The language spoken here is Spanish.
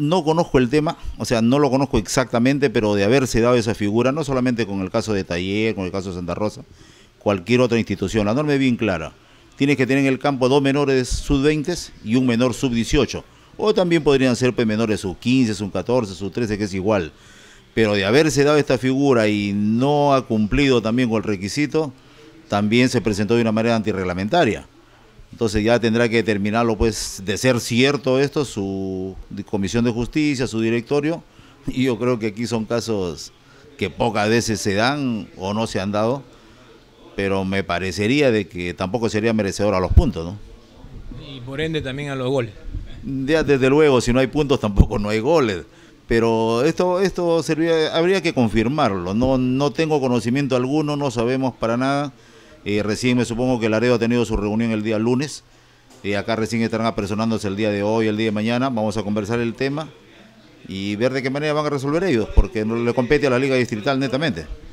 no conozco el tema, o sea, no lo conozco exactamente, pero de haberse dado esa figura, no solamente con el caso de Taller, con el caso de Santa Rosa, cualquier otra institución, la norma es bien clara. Tienes que tener en el campo dos menores sub-20 y un menor sub-18. O también podrían ser pues, menores sub-15, sub-14, sub-13, que es igual. Pero de haberse dado esta figura y no ha cumplido también con el requisito, también se presentó de una manera antirreglamentaria. Entonces ya tendrá que determinarlo, pues, de ser cierto esto, su comisión de justicia, su directorio. Y yo creo que aquí son casos que pocas veces se dan o no se han dado, pero me parecería de que tampoco sería merecedor a los puntos, ¿no? Y por ende también a los goles. Ya, desde luego, si no hay puntos tampoco no hay goles. Pero esto, esto sería, habría que confirmarlo. No, no tengo conocimiento alguno, no sabemos para nada y eh, recién me supongo que Laredo ha tenido su reunión el día lunes. y eh, acá recién estarán apersonándose el día de hoy, el día de mañana. Vamos a conversar el tema y ver de qué manera van a resolver ellos, porque no le compete a la Liga Distrital netamente.